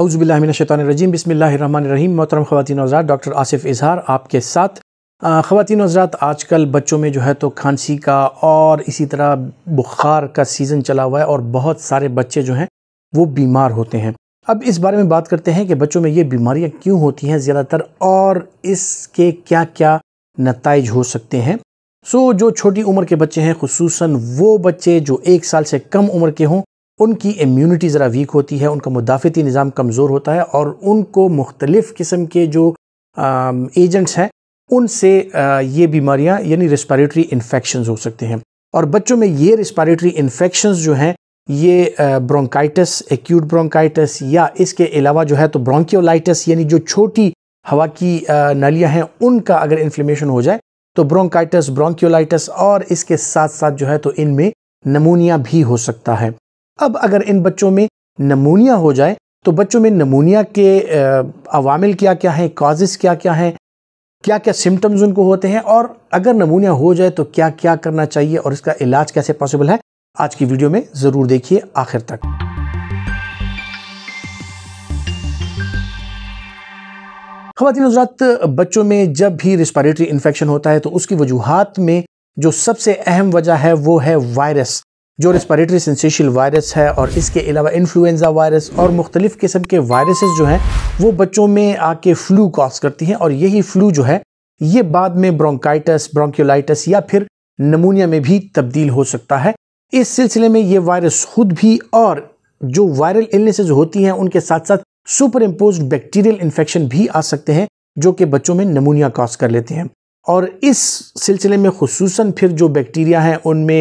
अउज़बिल्लाशैतरजीम बसमीम मोहतरम ख़वान हज़रा डॉक्टर आसिफ इजहार आपके साथ ख़वान हज़रात कल बच्चों में जो है तो खांसी का और इसी तरह बुखार का सीज़न चला हुआ है और बहुत सारे बच्चे जो हैं वो बीमार होते हैं अब इस बारे में बात करते हैं कि बच्चों में ये बीमारियाँ क्यों होती हैं ज़्यादातर और इसके क्या क्या नतज हो सकते हैं सो जो छोटी उम्र के बच्चे हैं खसूस वो बच्चे जो एक साल से कम उम्र के हों उनकी इम्यूनिटी ज़रा वीक होती है उनका मुदाफ़ती निज़ाम कमज़ोर होता है और उनको मुख्तलिफ़ किस्म के जो आ, एजेंट्स हैं उनसे ये बीमारियाँ यानी रेस्पायरेटरी इन्फेक्शन हो सकते हैं और बच्चों में ये रेस्पायरेटरी इन्फेक्शन जो हैं ये ब्रोंकाइटस एक्यूट ब्रोंकाइटस या इसके अलावा जो है तो ब्रोंकियोलाइटस यानी जो छोटी हवा की नलियाँ हैं उनका अगर इन्फ्लेमेशन हो जाए तो ब्रोंकाइटस ब्रोंकियोलाइटस और इसके साथ साथ जो है तो इनमें नमूनिया भी हो सकता है अब अगर इन बच्चों में नमूनिया हो जाए तो बच्चों में नमूनिया के अवामिल क्या क्या हैं काजेज़ क्या क्या हैं क्या क्या सिम्टम्स उनको होते हैं और अगर नमूनिया हो जाए तो क्या क्या करना चाहिए और इसका इलाज कैसे पॉसिबल है आज की वीडियो में ज़रूर देखिए आखिर तक खातिन हजरात बच्चों में जब भी रिस्पायरेटरी इन्फेक्शन होता है तो उसकी वजूहत में जो सबसे अहम वजह है वो है वायरस जो रेस्परेटरी सेंसेशल वायरस है और इसके अलावा इन्फ्लुएंजा वायरस और मुख्तलिफ़ किस्म के वायरसेस जो हैं वो बच्चों में आके फ्लू कॉज करती हैं और यही फ्लू जो है ये बाद में ब्रोंकाइटस ब्रोंक्योलाइटस या फिर नमूनिया में भी तब्दील हो सकता है इस सिलसिले में ये वायरस खुद भी और जो वायरल इलनेसेज होती हैं उनके साथ साथ सुपर इम्पोज बैक्टीरियल इन्फेक्शन भी आ सकते हैं जो कि बच्चों में नमूनिया कॉज कर लेते हैं और इस सिलसिले में खसूस फिर जो बैक्टीरिया हैं उनमें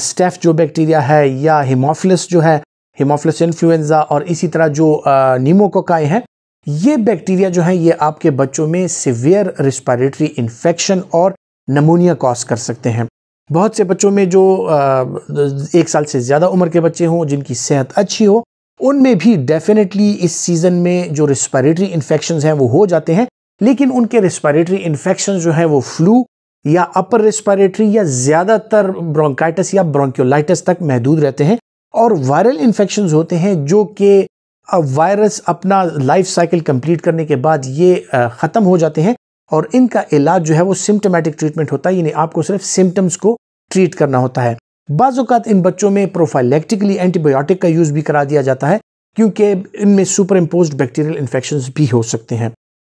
स्टेफ जो बैक्टीरिया है या हिमोफिलस जो है हिमोफिलस इन्फ्लुएंजा और इसी तरह जो नीमोकोकाई हैं ये बैक्टीरिया जो है ये आपके बच्चों में सिवियर रिस्पायरेटरी इन्फेक्शन और नमोनिया कॉज कर सकते हैं बहुत से बच्चों में जो एक साल से ज़्यादा उम्र के बच्चे हों जिनकी सेहत अच्छी हो उनमें भी डेफिनेटली इस सीज़न में जो रिस्पायरेटरी इन्फेक्शन हैं वो हो जाते हैं लेकिन उनके रिस्पायरेटरी इन्फेक्शन जो हैं वो फ्लू या अपर रेस्पिरेटरी या ज़्यादातर ब्रोंकाइटिस या ब्रोंक्योलाइटिस तक महदूद रहते हैं और वायरल इन्फेक्शन होते हैं जो कि वायरस अपना लाइफ साइकिल कंप्लीट करने के बाद ये ख़त्म हो जाते हैं और इनका इलाज जो है वो सिम्टोमेटिक ट्रीटमेंट होता है यानी आपको सिर्फ सिम्टम्स को ट्रीट करना होता है बाज़ात इन बच्चों में प्रोफाइलेक्टिकली एंटीबायोटिक का यूज़ भी करा दिया जाता है क्योंकि इनमें सुपर इम्पोज बैक्टीरियल इन्फेक्शन भी हो सकते हैं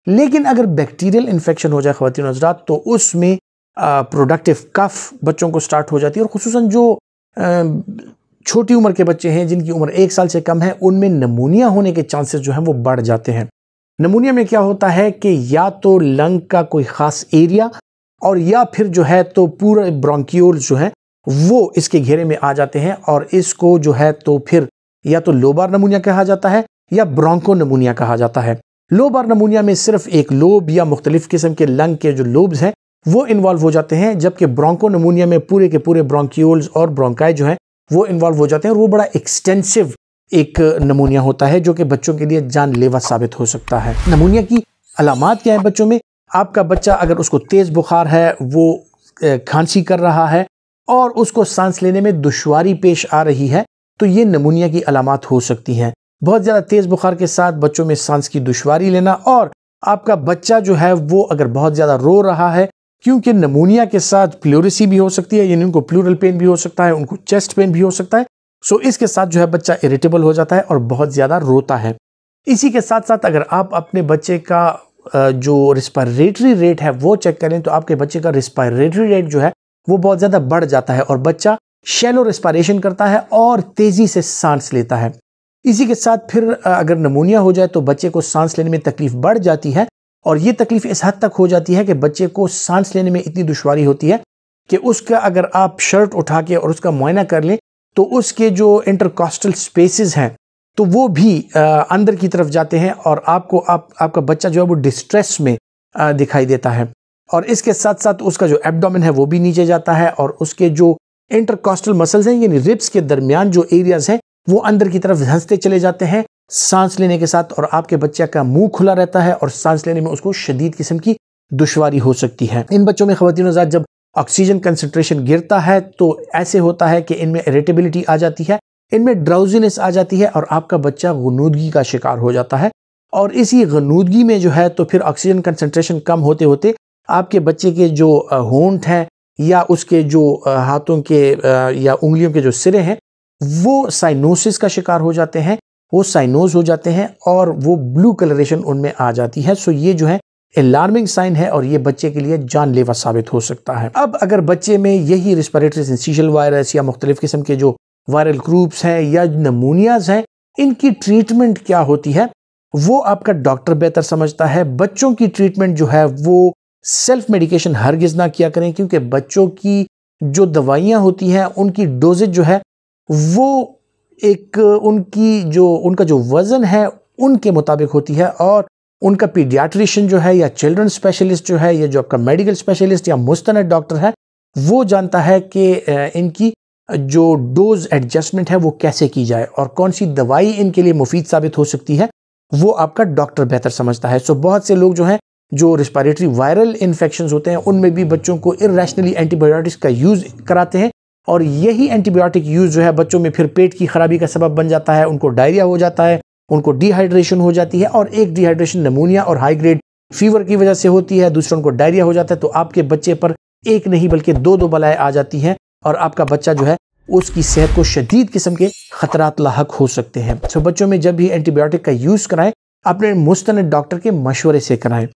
लेकिन अगर बैक्टीरियल इन्फेक्शन हो जाए ख़वान हजरात तो उसमें प्रोडक्टिव कफ बच्चों को स्टार्ट हो जाती है और खसूस जो छोटी उम्र के बच्चे हैं जिनकी उम्र एक साल से कम है उनमें नमूनिया होने के चांसेस जो हैं वो बढ़ जाते हैं नमूनिया में क्या होता है कि या तो लंग का कोई ख़ास एरिया और या फिर जो है तो पूरे ब्रोंकियोल जो हैं वो इसके घेरे में आ जाते हैं और इसको जो है तो फिर या तो लोबार नमूनिया कहा जाता है या ब्रोंको नमूनिया कहा जाता है लोबार नमूनिया में सिर्फ एक लोब या मुख्तलिफ किस्म के लंग के जो लोब्स हैं वो इन्वॉल्व हो जाते हैं जबकि ब्रोंको नमूनिया में पूरे के पूरे ब्रोंक्यूल्स और ब्रोंकाई जो हैं वो इन्वॉल्व हो जाते हैं और वो बड़ा एक्सटेंसिव एक नमूनिया होता है जो कि बच्चों के लिए जानलेवा साबित हो सकता है नमूनिया की अलामत क्या है बच्चों में आपका बच्चा अगर उसको तेज़ बुखार है वो खांसी कर रहा है और उसको सांस लेने में दुशारी पेश आ रही है तो ये नमूनिया की अलामत हो सकती हैं बहुत ज़्यादा तेज़ बुखार के साथ बच्चों में सांस की दुशारी लेना और आपका बच्चा जो है वो अगर बहुत ज़्यादा रो रहा है क्योंकि नमूनिया के साथ प्लोरेसी भी हो सकती है यानी उनको प्लूरल पेन भी हो सकता है उनको चेस्ट पेन भी हो सकता है सो इसके साथ जो है बच्चा इरिटेबल हो जाता है और बहुत ज़्यादा रोता है इसी के साथ साथ अगर आप अपने बच्चे का जो रिस्पायरेटरी रेट है वो चेक करें तो आपके बच्चे का रिस्पायरेटरी रेट जो है वो बहुत ज़्यादा बढ़ जाता है और बच्चा शेलो रिस्पायरेशन करता है और तेज़ी से सांस लेता है इसी के साथ फिर अगर नमूनिया हो जाए तो बच्चे को सांस लेने में तकलीफ बढ़ जाती है और ये तकलीफ़ इस हद तक हो जाती है कि बच्चे को सांस लेने में इतनी दुशारी होती है कि उसका अगर आप शर्ट उठा के और उसका मुआयना कर लें तो उसके जो इंटरकॉस्टल स्पेसेस हैं तो वो भी आ, अंदर की तरफ जाते हैं और आपको आप आपका बच्चा जो है वो डिस्ट्रेस में आ, दिखाई देता है और इसके साथ साथ उसका जो एबडामिन है वो भी नीचे जाता है और उसके जो इंटरकॉस्टल मसल्स हैं यानी रिब्स के दरमियान जो एरियाज़ हैं वो अंदर की तरफ धंसते चले जाते हैं सांस लेने के साथ और आपके बच्चे का मुंह खुला रहता है और सांस लेने में उसको शदीद किस्म की दुशारी हो सकती है इन बच्चों में खातिन जब ऑक्सीजन कंसनट्रेशन गिरता है तो ऐसे होता है कि इनमें इरेटेबिलिटी आ जाती है इनमें ड्राउजीनेस आ जाती है और आपका बच्चा गनूदगी का शिकार हो जाता है और इसी गनूदगी में जो है तो फिर ऑक्सीजन कंसनट्रेशन कम होते होते आपके बच्चे के जो होंठ हैं या उसके जो हाथों के या उंगलियों के जो सिरे हैं वो साइनोसिस का शिकार हो जाते हैं वो साइनोज हो जाते हैं और वो ब्लू कलरेशन उनमें आ जाती है सो ये जो है अलार्मिंग साइन है और ये बच्चे के लिए जानलेवा साबित हो सकता है अब अगर बच्चे में यही रिस्पायरेटरी सेंसिशल वायरस या मुख्तलिफ किस्म के जो वायरल ग्रुप्स हैं या नमूनियाज हैं इनकी ट्रीटमेंट क्या होती है वो आपका डॉक्टर बेहतर समझता है बच्चों की ट्रीटमेंट जो है वो सेल्फ मेडिकेशन हरगिज ना किया करें क्योंकि बच्चों की जो दवाइयाँ होती हैं उनकी डोजेज जो है वो एक उनकी जो उनका जो वज़न है उनके मुताबिक होती है और उनका पीडियाट्रिशन जो है या चिल्ड्रन स्पेशलिस्ट जो है या जो आपका मेडिकल स्पेशलिस्ट या मुस्तनद डॉक्टर है वो जानता है कि इनकी जो डोज एडजस्टमेंट है वो कैसे की जाए और कौन सी दवाई इनके लिए मुफीद साबित हो सकती है वो आपका डॉक्टर बेहतर समझता है सो बहुत से लोग जो हैं जो रिस्पायरेटरी वायरल इन्फेक्शन होते हैं उनमें भी बच्चों को इरेशनली एंटीबायोटिक्स का यूज़ कराते हैं और यही एंटीबायोटिक यूज़ जो है बच्चों में फिर पेट की खराबी का सबब बन जाता है उनको डायरिया हो जाता है उनको डिहाइड्रेशन हो जाती है और एक डिहाइड्रेशन नमूनिया और हाई ग्रेड फीवर की वजह से होती है दूसरा उनको डायरिया हो जाता है तो आपके बच्चे पर एक नहीं बल्कि दो दो बलाएँ आ जाती हैं और आपका बच्चा जो है उसकी सेहत को शदीद किस्म के ख़तरात लाक हो सकते हैं सो तो बच्चों में जब भी एंटीबायोटिक का यूज़ कराएं अपने मुस्त डॉक्टर के मशवरे से कराएं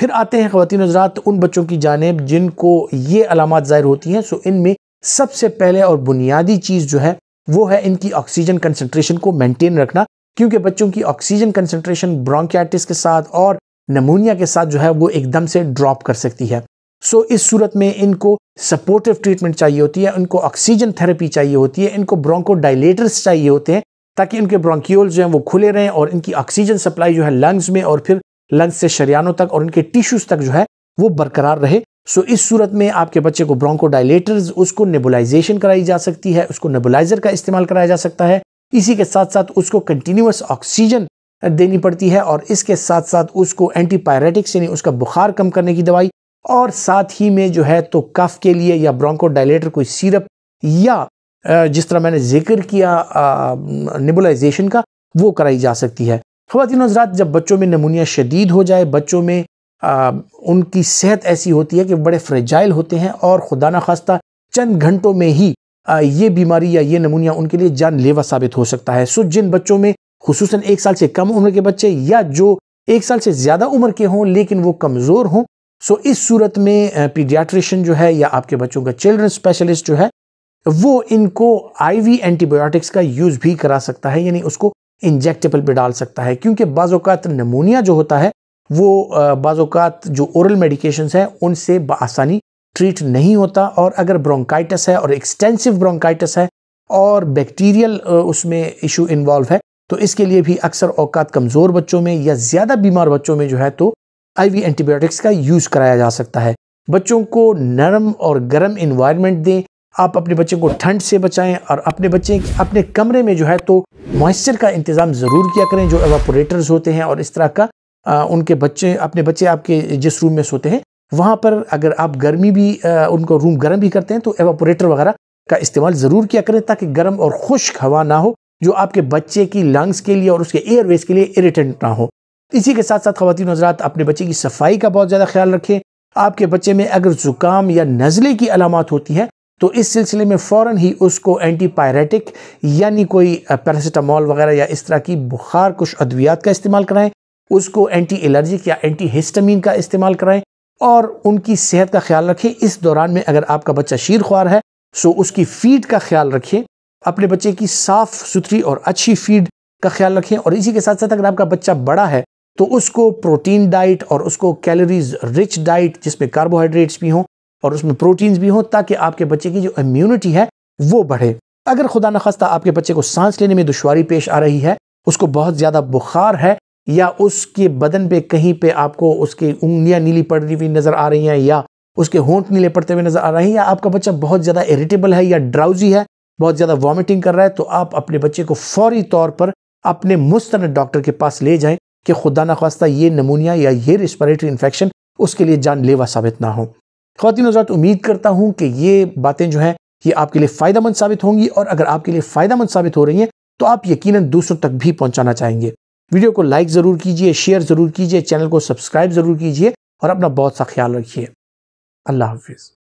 फिर आते हैं खातिन हजरात उन बच्चों की जानेब जिनको ये अलामत ज़ाहिर होती हैं सो इनमें सबसे पहले और बुनियादी चीज़ जो है वो है इनकी ऑक्सीजन कंसनट्रेशन को मेंटेन रखना क्योंकि बच्चों की ऑक्सीजन कंसनट्रेशन ब्रोंकियाटिस के साथ और नमूनिया के साथ जो है वो एकदम से ड्रॉप कर सकती है सो इस सूरत में इनको सपोर्टिव ट्रीटमेंट चाहिए होती है इनको ऑक्सीजन थेरेपी चाहिए होती है इनको ब्रोंको डायलेटर्स चाहिए होते हैं ताकि इनके ब्रोंकियोल जो हैं वो खुले रहें और इनकी ऑक्सीजन सप्लाई जो है लंग्स में और फिर लंग्स से शरियानों तक और इनके टिश्यूज़ तक जो है वो बरकरार रहे सो इस सूरत में आपके बच्चे को ब्रोंको डायलेटर्स उसको नेबुलाइजेशन कराई जा सकती है उसको नेबुलाइज़र का इस्तेमाल कराया जा सकता है इसी के साथ साथ उसको कंटिन्यूस ऑक्सीजन देनी पड़ती है और इसके साथ साथ उसको एंटीपायरेटिक्स यानी उसका बुखार कम करने की दवाई और साथ ही में जो है तो कफ के लिए या ब्रोंको डायलेटर कोई सिरप या जिस तरह मैंने जिक्र किया निबुलाइजेशन का वो कराई जा सकती है खातिन हजरात जब बच्चों में नमूनिया शदीद हो जाए बच्चों में आ, उनकी सेहत ऐसी होती है कि बड़े फ्रेजाइल होते हैं और खुदा न खास्ता चंद घंटों में ही आ, ये बीमारी या ये नमूनिया उनके लिए जानलेवा साबित हो सकता है सो जिन बच्चों में खसूस एक साल से कम उम्र के बच्चे या जो एक साल से ज़्यादा उम्र के हों लेकिन वो कमज़ोर हों सो इस सूरत में पीडियाट्रिशन जो है या आपके बच्चों का चिल्ड्रन स्पेशलिस्ट जो है वो इनको आईवी एंटीबायोटिक्स का यूज़ भी करा सकता है यानी उसको इंजेक्टेबल पे डाल सकता है क्योंकि बाज़ात नमूनिया जो होता है वो बाज़ात जो औरल मेडिकेशंस हैं उनसे आसानी ट्रीट नहीं होता और अगर ब्रोंकाइटिस है और एक्सटेंसिव ब्रोंकाइटिस है और बैक्टीरियल उसमें इशू इन्वॉल्व है तो इसके लिए भी अक्सर औकात कमज़ोर बच्चों में या ज़्यादा बीमार बच्चों में जो है तो आईवी एंटीबायोटिक्स का यूज़ कराया जा सकता है बच्चों को नरम और गर्म इन्वायरमेंट दें आप अपने बच्चे को ठंड से बचाएं और अपने बच्चे अपने कमरे में जो है तो मॉइस्चर का इंतज़ाम ज़रूर किया करें जो एवापोरेटर्स होते हैं और इस तरह का आ, उनके बच्चे अपने बच्चे आपके जिस रूम में सोते हैं वहाँ पर अगर आप गर्मी भी आ, उनको रूम गर्म भी करते हैं तो एवापोरेटर वगैरह का इस्तेमाल ज़रूर किया करें ताकि गर्म और खुश्क हवा ना हो जो आपके बच्चे की लंग्स के लिए और उसके एयरवेज के लिए इरीटेंट ना हो इसी के साथ साथ ख़ातन हजरात अपने बच्चे की सफाई का बहुत ज़्यादा ख्याल रखें आपके बच्चे में अगर ज़ुकाम या नज़ले की अलामत होती है तो इस सिलसिले में फ़ौर ही उसको एंटीपायरेटिक यानी कोई पैरासीटामॉल वगैरह या इस तरह की बुखार कुछ अद्वियात का इस्तेमाल कराएं उसको एंटी एलर्जिक या एंटी हिस्टमिन का इस्तेमाल कराएं और उनकी सेहत का ख्याल रखें इस दौरान में अगर आपका बच्चा शीर ख्वार है सो उसकी फीड का ख्याल रखें अपने बच्चे की साफ़ सुथरी और अच्छी फीड का ख्याल रखें और इसी के साथ साथ अगर आपका बच्चा बड़ा है तो उसको प्रोटीन डाइट और उसको कैलोरीज रिच डाइट जिसमें कार्बोहाइड्रेट्स भी हों और उसमें प्रोटीन्स भी हों ताकि आपके बच्चे की जो इम्यूनिटी है वो बढ़े अगर खुदा नखास्ता आपके बच्चे को सांस लेने में दुशारी पेश आ रही है उसको बहुत ज़्यादा बुखार है या उसके बदन पे कहीं पे आपको उसकी उंगलियां नीली पड़ती हुई नज़र आ रही हैं या उसके होंठ नीले पड़ते हुए नज़र आ रहे हैं या आपका बच्चा बहुत ज़्यादा इरिटेबल है या ड्राउजी है बहुत ज़्यादा वॉमिटिंग कर रहा है तो आप अपने बच्चे को फौरी तौर पर अपने मुस्त डॉक्टर के पास ले जाएं कि खुदा न खास्ता ये नमूनिया या ये रिस्परेटरी इन्फेक्शन उसके लिए जानलेवा साबित ना हो खातिन उम्मीद करता हूँ कि ये बातें जो हैं ये आपके लिए फ़ायदा मंद साबित होंगी और अगर आपके लिए फ़ायदा मंद साबित हो रही हैं तो आप यकीनन दूसरों तक भी पहुँचाना चाहेंगे वीडियो को लाइक ज़रूर कीजिए शेयर ज़रूर कीजिए चैनल को सब्सक्राइब ज़रूर कीजिए और अपना बहुत सा ख्याल रखिए अल्लाह हाफिज़